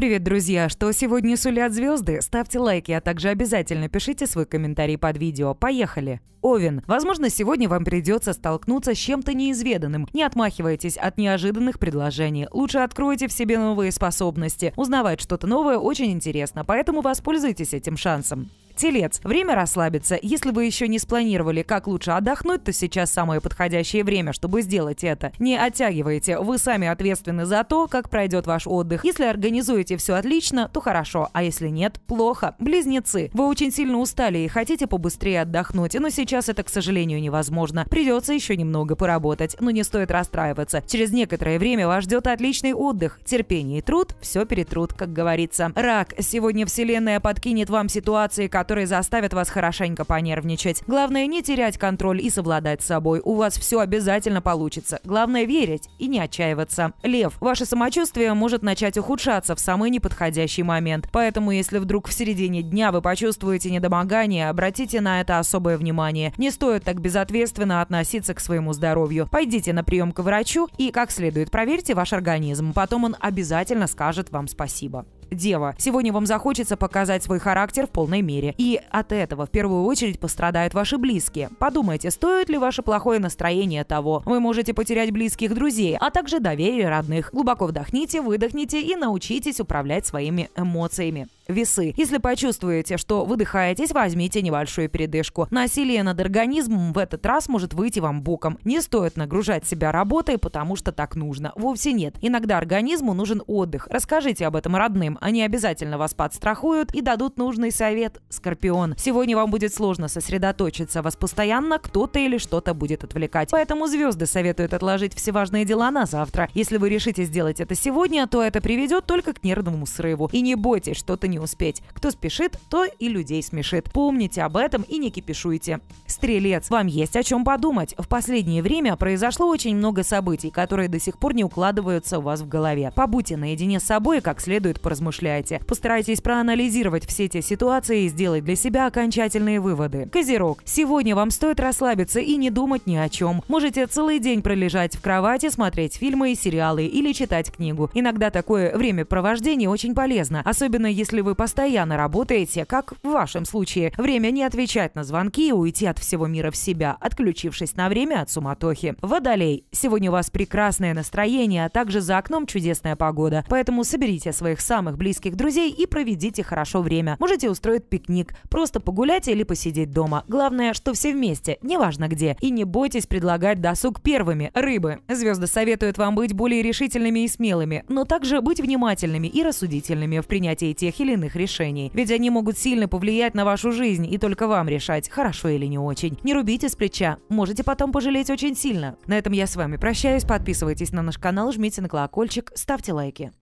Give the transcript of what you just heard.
Привет, друзья! Что сегодня сулят звезды? Ставьте лайки, а также обязательно пишите свой комментарий под видео. Поехали! Овен. Возможно, сегодня вам придется столкнуться с чем-то неизведанным. Не отмахивайтесь от неожиданных предложений. Лучше откройте в себе новые способности. Узнавать что-то новое очень интересно, поэтому воспользуйтесь этим шансом. Телец. Время расслабиться. Если вы еще не спланировали, как лучше отдохнуть, то сейчас самое подходящее время, чтобы сделать это. Не оттягивайте. Вы сами ответственны за то, как пройдет ваш отдых. Если организуете все отлично, то хорошо, а если нет, плохо. Близнецы. Вы очень сильно устали и хотите побыстрее отдохнуть, но сейчас это, к сожалению, невозможно. Придется еще немного поработать, но не стоит расстраиваться. Через некоторое время вас ждет отличный отдых. Терпение и труд все перетрут, как говорится. Рак. Сегодня Вселенная подкинет вам ситуации, которые которые заставят вас хорошенько понервничать. Главное не терять контроль и совладать с собой. У вас все обязательно получится. Главное верить и не отчаиваться. Лев, ваше самочувствие может начать ухудшаться в самый неподходящий момент. Поэтому, если вдруг в середине дня вы почувствуете недомогание, обратите на это особое внимание. Не стоит так безответственно относиться к своему здоровью. Пойдите на прием к врачу и как следует проверьте ваш организм. Потом он обязательно скажет вам спасибо. Дева. Сегодня вам захочется показать свой характер в полной мере. И от этого в первую очередь пострадают ваши близкие. Подумайте, стоит ли ваше плохое настроение того. Вы можете потерять близких друзей, а также доверие родных. Глубоко вдохните, выдохните и научитесь управлять своими эмоциями весы. Если почувствуете, что выдыхаетесь, возьмите небольшую передышку. Насилие над организмом в этот раз может выйти вам боком. Не стоит нагружать себя работой, потому что так нужно. Вовсе нет. Иногда организму нужен отдых. Расскажите об этом родным. Они обязательно вас подстрахуют и дадут нужный совет. Скорпион. Сегодня вам будет сложно сосредоточиться. Вас постоянно кто-то или что-то будет отвлекать. Поэтому звезды советуют отложить все важные дела на завтра. Если вы решите сделать это сегодня, то это приведет только к нервному срыву. И не бойтесь что-то не успеть. Кто спешит, то и людей смешит. Помните об этом и не кипишуйте. Стрелец, вам есть о чем подумать. В последнее время произошло очень много событий, которые до сих пор не укладываются у вас в голове. Побудьте наедине с собой и как следует поразмышляйте. Постарайтесь проанализировать все эти ситуации и сделать для себя окончательные выводы. Козерог, сегодня вам стоит расслабиться и не думать ни о чем. Можете целый день пролежать в кровати, смотреть фильмы и сериалы или читать книгу. Иногда такое времяпровождение очень полезно, особенно если если вы постоянно работаете, как в вашем случае, время не отвечать на звонки и уйти от всего мира в себя, отключившись на время от суматохи. Водолей. Сегодня у вас прекрасное настроение, а также за окном чудесная погода. Поэтому соберите своих самых близких друзей и проведите хорошо время. Можете устроить пикник, просто погулять или посидеть дома. Главное, что все вместе, неважно где. И не бойтесь предлагать досуг первыми. Рыбы. Звезды советуют вам быть более решительными и смелыми, но также быть внимательными и рассудительными в принятии тех или или иных решений. Ведь они могут сильно повлиять на вашу жизнь, и только вам решать, хорошо или не очень. Не рубите с плеча, можете потом пожалеть очень сильно. На этом я с вами прощаюсь, подписывайтесь на наш канал, жмите на колокольчик, ставьте лайки.